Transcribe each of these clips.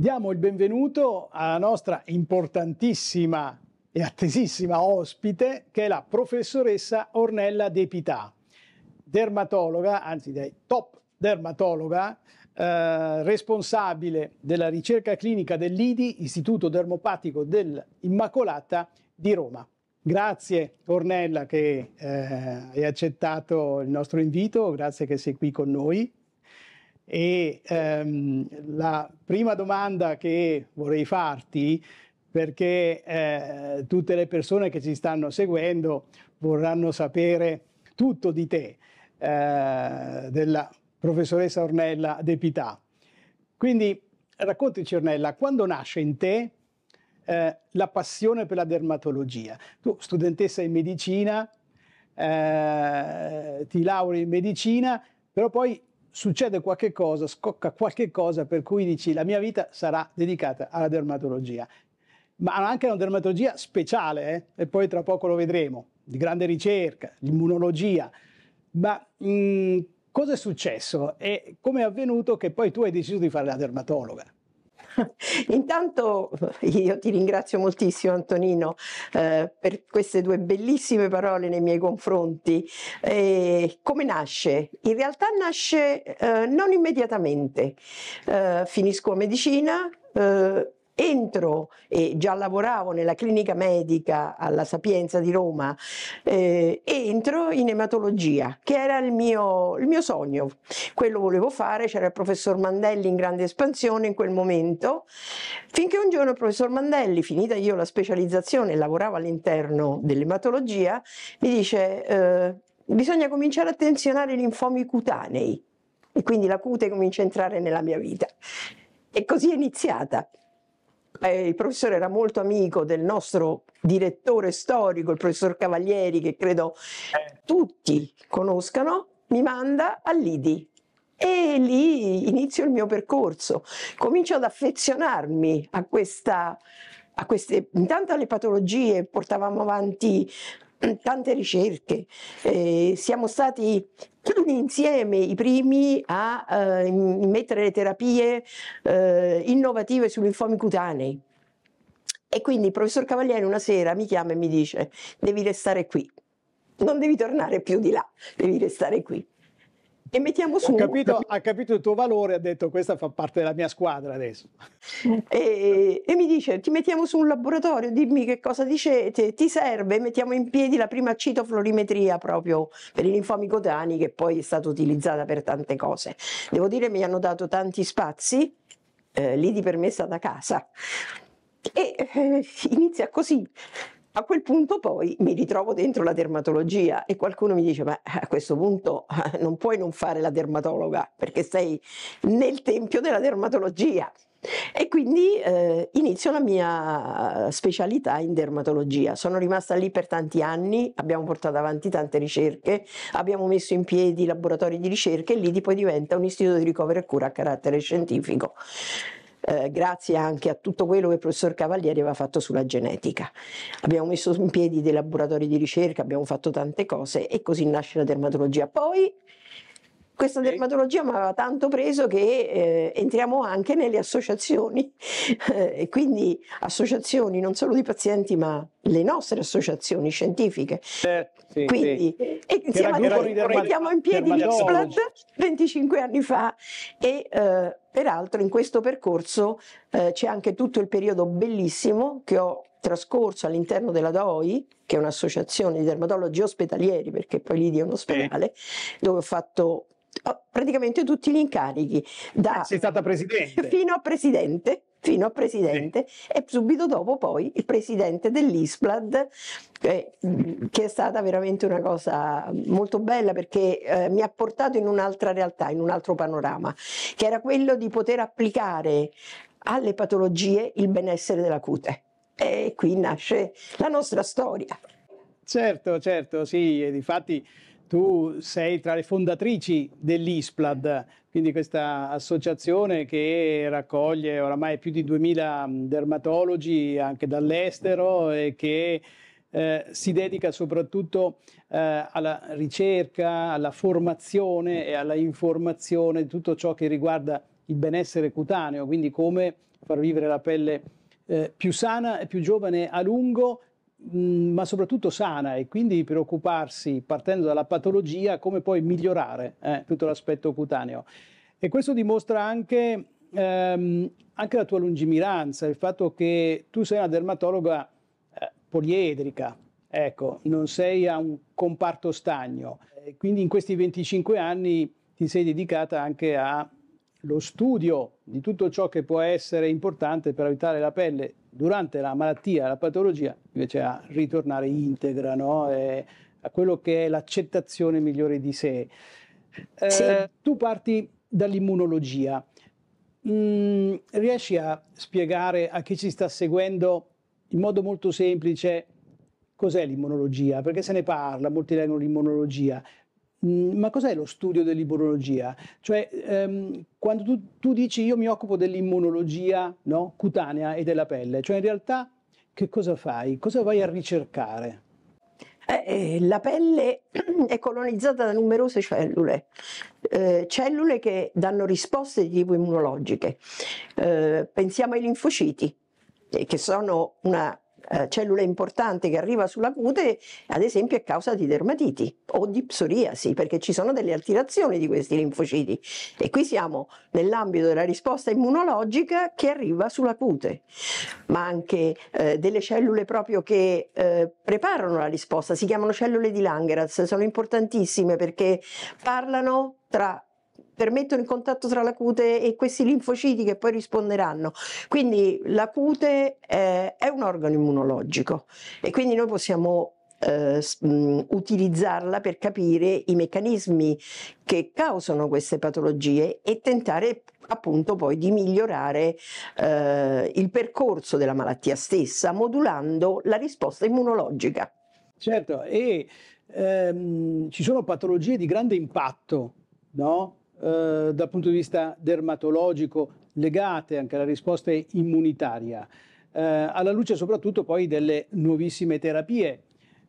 Diamo il benvenuto alla nostra importantissima e attesissima ospite, che è la professoressa Ornella De Pità, dermatologa, anzi dai top dermatologa, eh, responsabile della ricerca clinica dell'IDI, Istituto Dermopatico dell'Immacolata di Roma. Grazie Ornella che eh, hai accettato il nostro invito, grazie che sei qui con noi. E ehm, la prima domanda che vorrei farti, perché eh, tutte le persone che ci stanno seguendo vorranno sapere tutto di te, eh, della professoressa Ornella Depità. Quindi raccontici Ornella, quando nasce in te eh, la passione per la dermatologia? Tu, studentessa in medicina, eh, ti lauri in medicina, però poi succede qualche cosa, scocca qualche cosa per cui dici la mia vita sarà dedicata alla dermatologia, ma anche a una dermatologia speciale, eh? e poi tra poco lo vedremo, di grande ricerca, l'immunologia. Ma mhmm, cosa è successo e come è avvenuto che poi tu hai deciso di fare la dermatologa? Intanto io ti ringrazio moltissimo Antonino eh, per queste due bellissime parole nei miei confronti. E come nasce? In realtà nasce eh, non immediatamente. Eh, finisco medicina, Uh, entro e già lavoravo nella clinica medica alla Sapienza di Roma, eh, entro in ematologia, che era il mio, il mio sogno. Quello volevo fare, c'era il professor Mandelli in grande espansione in quel momento, finché un giorno il professor Mandelli, finita io la specializzazione, lavoravo all'interno dell'ematologia, mi dice eh, bisogna cominciare a attenzionare i linfomi cutanei e quindi la cute comincia a entrare nella mia vita. E così è iniziata. Eh, il professore era molto amico del nostro direttore storico, il professor Cavalieri, che credo eh. tutti conoscano, mi manda a Lidi. e lì inizio il mio percorso. Comincio ad affezionarmi a questa a queste, intanto alle patologie, portavamo avanti tante ricerche, eh, siamo stati insieme i primi a eh, mettere le terapie eh, innovative sui linfomi cutanei. E quindi il professor Cavalieri una sera mi chiama e mi dice devi restare qui, non devi tornare più di là, devi restare qui e mettiamo su. Ha capito, ha capito, il tuo valore, ha detto questa fa parte della mia squadra adesso. Certo. E, e mi dice ti mettiamo su un laboratorio, dimmi che cosa dicete, ti serve, mettiamo in piedi la prima citoflorimetria proprio per i linfomi cutanei che poi è stata utilizzata per tante cose. Devo dire mi hanno dato tanti spazi, eh, lì di permessa da casa. E eh, inizia così a quel punto poi mi ritrovo dentro la dermatologia e qualcuno mi dice, ma eh, a questo punto eh, non puoi non fare la dermatologa perché sei nel tempio della dermatologia. E quindi eh, inizio la mia specialità in dermatologia. Sono rimasta lì per tanti anni, abbiamo portato avanti tante ricerche, abbiamo messo in piedi laboratori di ricerca e lì poi diventa un istituto di ricovero e cura a carattere scientifico. Eh, grazie anche a tutto quello che il professor Cavalieri aveva fatto sulla genetica. Abbiamo messo in piedi dei laboratori di ricerca, abbiamo fatto tante cose e così nasce la dermatologia. Poi questa dermatologia mi aveva tanto preso che eh, entriamo anche nelle associazioni e quindi associazioni non solo di pazienti ma le nostre associazioni scientifiche. Eh, sì, Quindi, sì. E siamo andiamo in piedi di 25 anni fa e eh, peraltro in questo percorso eh, c'è anche tutto il periodo bellissimo che ho trascorso all'interno della DOI, che è un'associazione di dermatologi ospedalieri, perché poi lì è un ospedale, sì. dove ho fatto oh, praticamente tutti gli incarichi da Sei stata presidente. fino a presidente fino a presidente sì. e subito dopo poi il presidente dell'ISPLAD eh, che è stata veramente una cosa molto bella perché eh, mi ha portato in un'altra realtà, in un altro panorama, che era quello di poter applicare alle patologie il benessere della cute. E qui nasce la nostra storia. Certo, certo, sì, e difatti tu sei tra le fondatrici dell'ISPLAD, quindi questa associazione che raccoglie oramai più di 2000 mm, dermatologi anche dall'estero e che eh, si dedica soprattutto eh, alla ricerca, alla formazione e alla informazione di tutto ciò che riguarda il benessere cutaneo, quindi come far vivere la pelle eh, più sana e più giovane a lungo Mm, ma soprattutto sana e quindi preoccuparsi partendo dalla patologia come poi migliorare eh, tutto l'aspetto cutaneo. E questo dimostra anche, ehm, anche, la tua lungimiranza, il fatto che tu sei una dermatologa eh, poliedrica, ecco, non sei a un comparto stagno. E quindi in questi 25 anni ti sei dedicata anche a lo studio di tutto ciò che può essere importante per aiutare la pelle durante la malattia, la patologia, invece a ritornare integra, no? eh, a quello che è l'accettazione migliore di sé. Eh, sì. Tu parti dall'immunologia. Mm, riesci a spiegare a chi ci sta seguendo in modo molto semplice cos'è l'immunologia? Perché se ne parla, molti leggono l'immunologia. Mm, ma cos'è lo studio dell'immunologia? Cioè, ehm, quando tu, tu, dici io mi occupo dell'immunologia no? cutanea e della pelle, cioè in realtà che cosa fai? Cosa vai a ricercare? Eh, eh la pelle è colonizzata da numerose cellule, eh, cellule che danno risposte di tipo immunologiche. Eh, pensiamo ai linfociti, eh, che sono una eh, cellule cellula importante che arriva sulla cute, ad esempio, è causa di dermatiti o di psoriasi, perché ci sono delle alterazioni di questi linfociti. E qui siamo nell'ambito della risposta immunologica che arriva sulla cute, ma anche eh, delle cellule proprio che eh, preparano la risposta, si chiamano cellule di Langerhans, sono importantissime perché parlano tra permettono il contatto tra la cute e questi linfociti che poi risponderanno. Quindi la cute eh, è un organo immunologico e quindi noi possiamo eh, mm, utilizzarla per capire i meccanismi che causano queste patologie e tentare appunto poi di migliorare eh, il percorso della malattia stessa modulando la risposta immunologica. Certo, e ehm, ci sono patologie di grande impatto, no? Eh, dal punto di vista dermatologico legate anche alla risposta immunitaria, eh, alla luce soprattutto poi delle nuovissime terapie,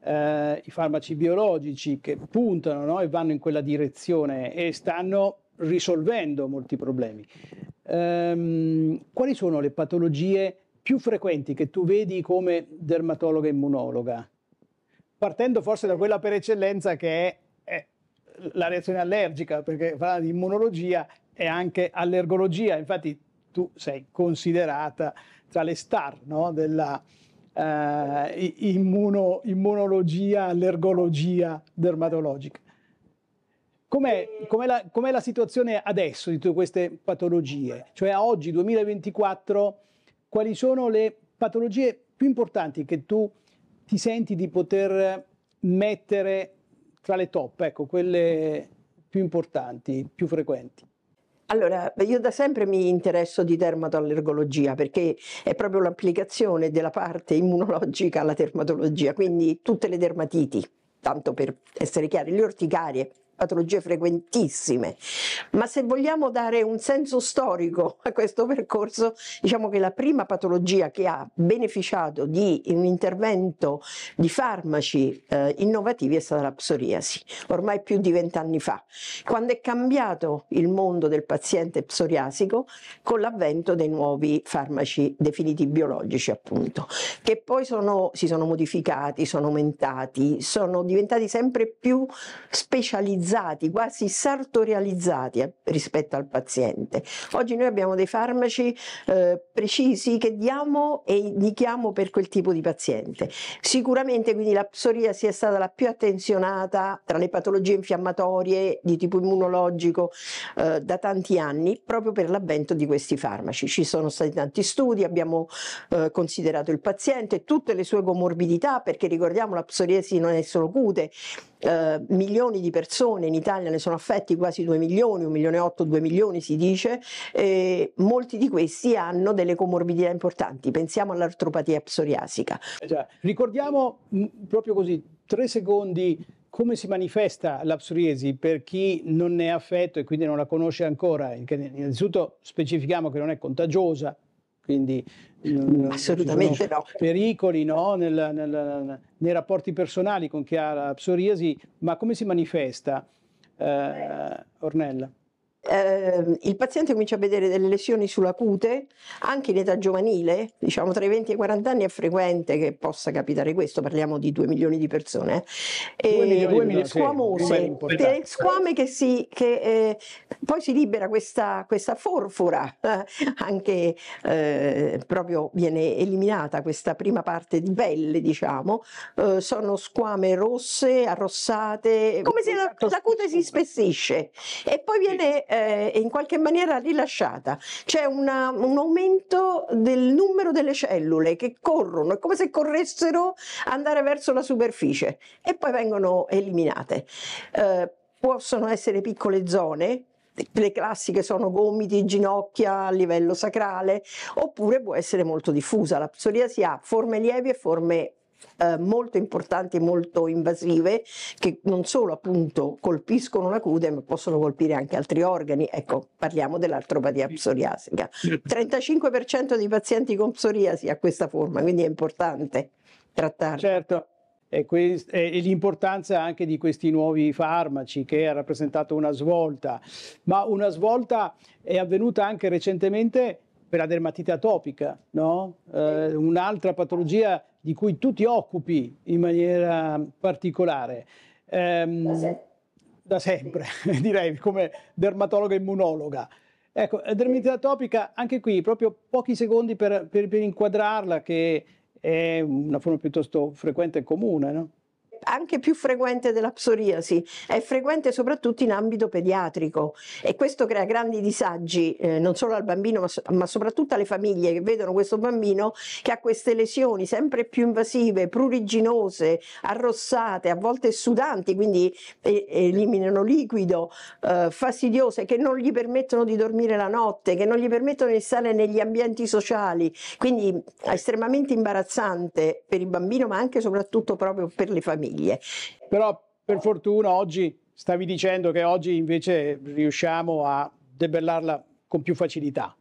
eh, i farmaci biologici che puntano no, e vanno in quella direzione e stanno risolvendo molti problemi. Ehm, quali sono le patologie più frequenti che tu vedi come dermatologa immunologa? Partendo forse da quella per eccellenza che è la reazione allergica, perché parla di immunologia e anche allergologia, infatti tu sei considerata tra le star no? della eh, immuno, immunologia, allergologia dermatologica. Com'è, eh. com'è, la, com'è, la, situazione adesso di tutte queste patologie? Cioè a oggi, 2024, quali sono le patologie più importanti che tu ti senti di poter mettere tra le top, ecco, quelle più importanti, più frequenti? Allora, io da sempre mi interesso di dermatoallergologia perché è proprio l'applicazione della parte immunologica alla dermatologia, quindi tutte le dermatiti, tanto per essere chiari, le orticarie, patologie frequentissime, ma se vogliamo dare un senso storico a questo percorso, diciamo che la prima patologia che ha beneficiato di un intervento di farmaci eh, innovativi è stata la psoriasi, ormai più di vent'anni fa, quando è cambiato il mondo del paziente psoriasico con l'avvento dei nuovi farmaci definiti biologici, appunto, che poi sono, si sono modificati, sono aumentati, sono diventati sempre più specializzati mecanizzati, quasi sartorializzati eh, rispetto al paziente. Oggi noi abbiamo dei farmaci eh, precisi che diamo e indichiamo per quel tipo di paziente. Sicuramente quindi la psoriasi è stata la più attenzionata tra le patologie infiammatorie di tipo immunologico eh, da tanti anni proprio per l'avvento di questi farmaci. Ci sono stati tanti studi, abbiamo eh, considerato il paziente, tutte le sue comorbidità perché ricordiamo la psoriasi non è solo cute, eh, milioni di persone, in Italia ne sono affetti quasi 2 milioni, 1 milione e 8, 2 milioni si dice, e molti di questi hanno delle comorbidità importanti, pensiamo all'artropatia psoriasica. Cioè, ricordiamo mh, mm, proprio così, tre secondi come si manifesta la psoriasi per chi non ne è affetto e quindi non la conosce ancora? Innanzitutto specifichiamo che non è contagiosa, quindi assolutamente no. Pericoli no? Nel, nel, nei rapporti personali con chi ha la psoriasi, ma come si manifesta eh, Ornella? eh, il paziente comincia a vedere delle lesioni sulla cute anche in età giovanile, diciamo tra i 20 e i 40 anni è frequente che possa capitare questo, parliamo di 2 milioni di persone, eh. e 2 milioni, squamose, delle squame che, si, che eh, poi si libera questa, questa forfora, eh, anche eh, proprio viene eliminata questa prima parte di pelle, diciamo, eh, sono squame rosse, arrossate, come se la, esatto, la cute si spessisce e poi viene è eh, in qualche maniera rilasciata. C'è una, un aumento del numero delle cellule che corrono, è come se corressero andare verso la superficie e poi vengono eliminate. Eh, possono essere piccole zone, le classiche sono gomiti, ginocchia a livello sacrale, oppure può essere molto diffusa. La psoriasi ha forme lievi e forme eh, molto importanti e molto invasive che non solo appunto colpiscono la cute ma possono colpire anche altri organi. Ecco, parliamo dell'artropatia psoriasica. 35% dei pazienti con psoriasi ha questa forma, quindi è importante trattarla. Certo. E, quest- e, l'importanza anche di questi nuovi farmaci che ha rappresentato una svolta, ma una svolta è avvenuta anche recentemente per la dermatite atopica, no? eh, un'altra patologia di cui tu ti occupi in maniera particolare. Ehm, da, se- da sempre, sì. direi, come dermatologa immunologa. Ecco, dermatite atopica, anche qui proprio pochi secondi per, per, per inquadrarla, che è una forma piuttosto frequente e comune, no? anche più frequente della psoriasi, è frequente soprattutto in ambito pediatrico e questo crea grandi disagi eh, non solo al bambino ma, ma, soprattutto alle famiglie che vedono questo bambino che ha queste lesioni sempre più invasive, pruriginose, arrossate, a volte sudanti, quindi eh, eliminano liquido, eh, fastidiose, che non gli permettono di dormire la notte, che non gli permettono di stare negli ambienti sociali, quindi è estremamente imbarazzante per il bambino ma anche e soprattutto proprio per le famiglie sveglie. Però per fortuna oggi stavi dicendo che oggi invece riusciamo a debellarla con più facilità.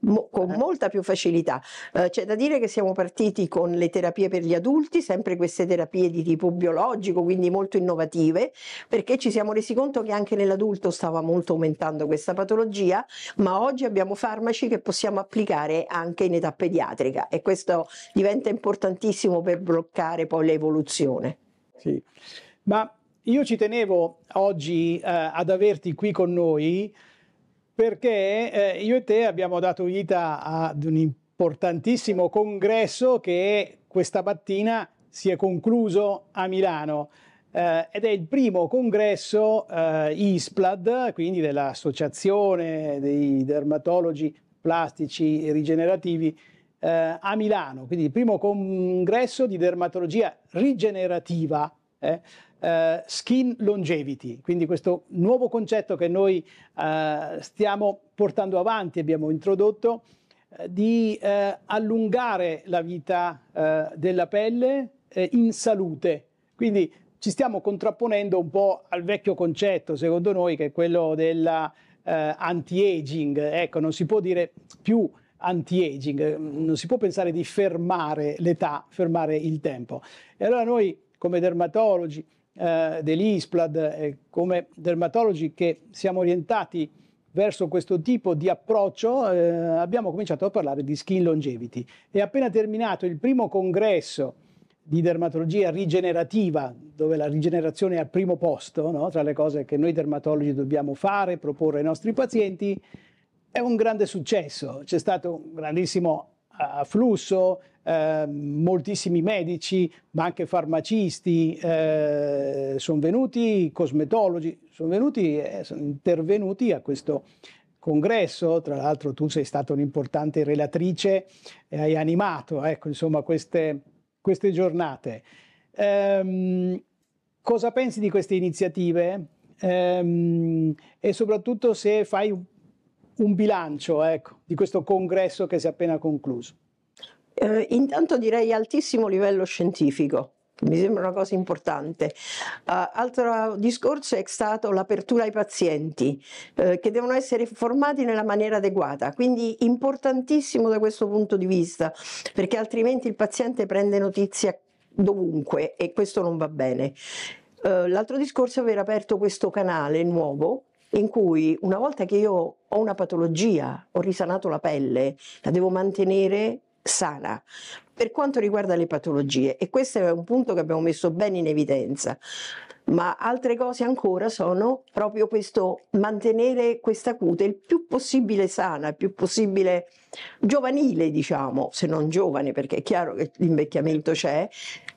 Mo, con molta più facilità. Eh, c'è da dire che siamo partiti con le terapie per gli adulti, sempre queste terapie di tipo biologico, quindi molto innovative, perché ci siamo resi conto che anche nell'adulto stava molto aumentando questa patologia, ma oggi abbiamo farmaci che possiamo applicare anche in età pediatrica e questo diventa importantissimo per bloccare poi l'evoluzione. Sì. Ma io ci tenevo oggi eh, ad averti qui con noi perché eh, io e te abbiamo dato vita ad un importantissimo congresso che questa mattina si è concluso a Milano. Eh, ed è il primo congresso eh, ISPLAD, quindi dell'Associazione dei Dermatologi Plastici e Rigenerativi eh, a Milano, quindi il primo congresso di dermatologia rigenerativa. Eh, eh, skin longevity, quindi questo nuovo concetto che noi eh, stiamo portando avanti, abbiamo introdotto, eh, di eh, allungare la vita della pelle in salute. Quindi ci stiamo contrapponendo un po' al vecchio concetto, secondo noi, che è quello dell'anti-aging. Ecco, non si può dire più anti-aging, eh, non si può pensare di fermare l'età, fermare il tempo. E allora noi come dermatologi eh, dell'ISPLAD, eh, come dermatologi che siamo orientati verso questo tipo di approccio, eh, abbiamo cominciato a parlare di skin longevity e appena terminato il primo congresso di dermatologia rigenerativa, dove la rigenerazione è al primo posto no? tra le cose che noi dermatologi dobbiamo fare, proporre ai nostri pazienti, è un grande successo, c'è stato un grandissimo eh, afflusso, eh, moltissimi medici, ma anche farmacisti, eh, sono venuti, cosmetologi, sono venuti e eh, sono intervenuti a questo congresso, tra l'altro tu sei stata un'importante relatrice e hai animato ecco, insomma, queste, queste giornate. Ehm, cosa pensi di queste iniziative ehm, e soprattutto se fai un bilancio ecco, di questo congresso che si è appena concluso? Eh, intanto direi altissimo livello scientifico, mi sembra una cosa importante. Uh, altro discorso è stato l'apertura ai pazienti, eh, che devono essere formati nella maniera adeguata, quindi importantissimo da questo punto di vista, perché altrimenti il paziente prende notizia dovunque e questo non va bene. Uh, l'altro discorso è aver aperto questo canale nuovo in cui una volta che io ho una patologia, ho risanato la pelle, la devo mantenere sana. Per quanto riguarda le patologie, e questo è un punto che abbiamo messo bene in evidenza, ma altre cose ancora sono proprio questo mantenere questa cute il più possibile sana, il più possibile giovanile, diciamo, se non giovane, perché è chiaro che l'invecchiamento c'è,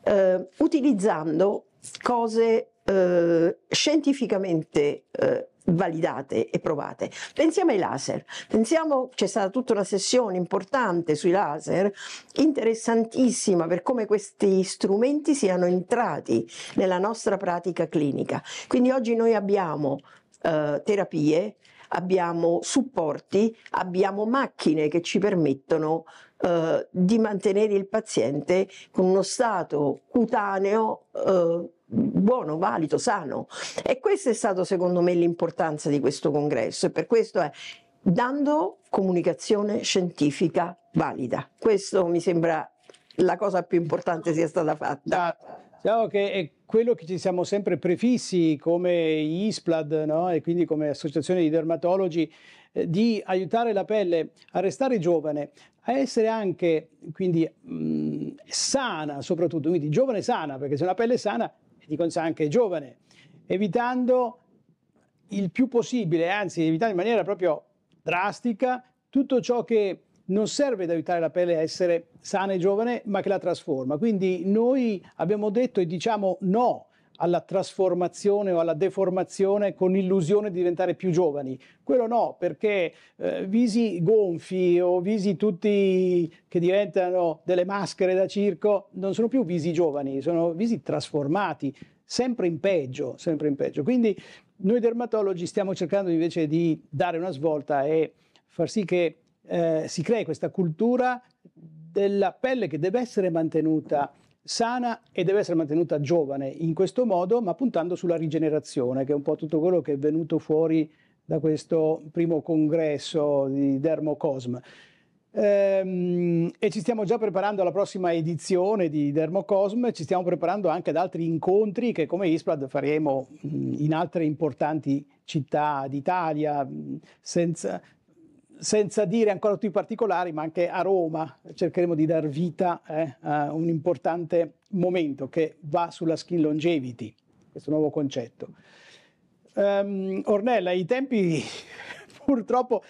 eh, utilizzando cose eh, scientificamente eh, validate e provate. Pensiamo ai laser, pensiamo c'è stata tutta una sessione importante sui laser, interessantissima per come questi strumenti siano entrati nella nostra pratica clinica. Quindi oggi noi abbiamo eh, terapie, abbiamo supporti, abbiamo macchine che ci permettono eh, di mantenere il paziente con uno stato cutaneo eh, buono, valido, sano. E questo è stato secondo me l'importanza di questo congresso e per questo è dando comunicazione scientifica valida. Questo mi sembra la cosa più importante sia stata fatta. Diciamo che è quello che ci siamo sempre prefissi come ISPLAD no? e quindi come associazione di dermatologi eh, di aiutare la pelle a restare giovane, a essere anche quindi mh, mm, sana soprattutto, quindi giovane sana, perché se una pelle è sana è di conseguenza anche giovane, evitando il più possibile, anzi evitando in maniera proprio drastica tutto ciò che non serve ad aiutare la pelle a essere sana e giovane, ma che la trasforma. Quindi noi abbiamo detto e diciamo no alla trasformazione o alla deformazione con l'illusione di diventare più giovani. Quello no, perché eh, visi gonfi o visi tutti che diventano delle maschere da circo non sono più visi giovani, sono visi trasformati, sempre in peggio, sempre in peggio. Quindi noi dermatologi stiamo cercando invece di dare una svolta e far sì che eh, si crea questa cultura della pelle che deve essere mantenuta sana e deve essere mantenuta giovane in questo modo, ma puntando sulla rigenerazione, che è un po' tutto quello che è venuto fuori da questo primo congresso di Dermocosm. Ehm, e ci stiamo già preparando alla prossima edizione di Dermocosm, ci stiamo preparando anche ad altri incontri che come ISPLAD faremo mm, in altre importanti città d'Italia, mm, senza, senza dire ancora tutti i particolari, ma anche a Roma cercheremo di dar vita eh, a un importante momento che va sulla skin longevity, questo nuovo concetto. Um, Ornella, i tempi purtroppo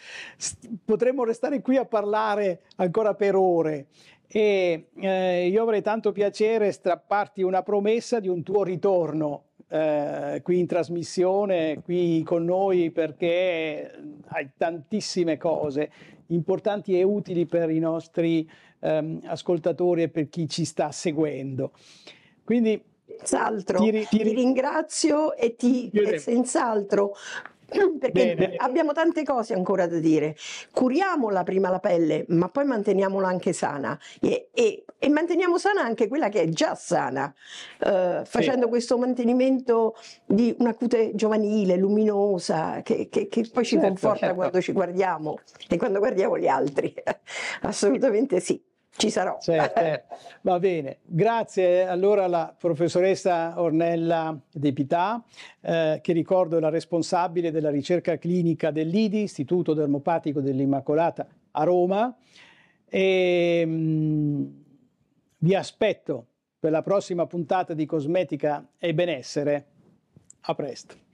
potremmo restare qui a parlare ancora per ore e eh, io avrei tanto piacere strapparti una promessa di un tuo ritorno eh, qui in trasmissione, qui con noi, perché hai tantissime cose importanti e utili per i nostri ehm, ascoltatori e per chi ci sta seguendo. Quindi, Senz'altro, ti, ri- ti, ri- ti, ringrazio e ti, senz'altro perché Bene. abbiamo tante cose ancora da dire. Curiamola prima la pelle, ma poi manteniamola anche sana e, e, e manteniamo sana anche quella che è già sana, eh, facendo sì. questo mantenimento di una cute giovanile, luminosa, che, che, che poi ci certo, conforta certo. quando ci guardiamo e quando guardiamo gli altri. Assolutamente sì. Ci sarò. Certo. Eh. Va bene, grazie allora alla professoressa Ornella De Pità, eh, che ricordo è la responsabile della ricerca clinica dell'IDI, Istituto Dermopatico dell'Immacolata a Roma. E, ehm, mh, vi aspetto per la prossima puntata di Cosmetica e Benessere. A presto.